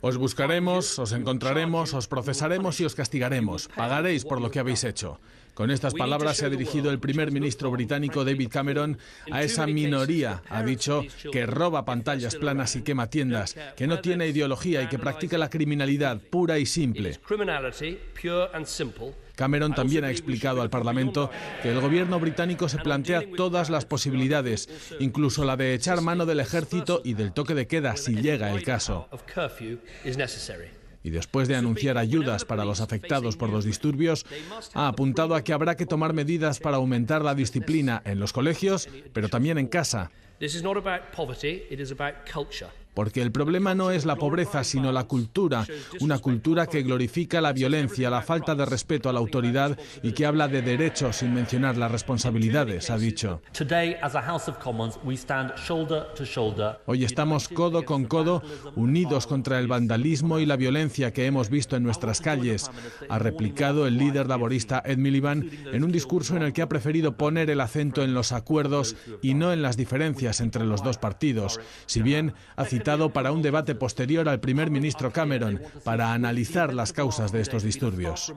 Os buscaremos, os encontraremos, os procesaremos y os castigaremos. Pagaréis por lo que habéis hecho. Con estas palabras se ha dirigido el primer ministro británico David Cameron a esa minoría. Ha dicho que roba pantallas planas y quema tiendas, que no tiene ideología y que practica la criminalidad pura y simple. Cameron también ha explicado al Parlamento que el gobierno británico se plantea todas las posibilidades, incluso la de echar mano del ejército y del toque de queda si llega el caso y después de anunciar ayudas para los afectados por los disturbios, ha apuntado a que habrá que tomar medidas para aumentar la disciplina en los colegios, pero también en casa. Porque el problema no es la pobreza, sino la cultura, una cultura que glorifica la violencia, la falta de respeto a la autoridad y que habla de derechos sin mencionar las responsabilidades, ha dicho. Hoy estamos codo con codo, unidos contra el vandalismo y la violencia que hemos visto en nuestras calles, ha replicado el líder laborista Ed Miliband en un discurso en el que ha preferido poner el acento en los acuerdos y no en las diferencias entre los dos partidos, si bien ha citado para un debate posterior al primer ministro Cameron para analizar las causas de estos disturbios.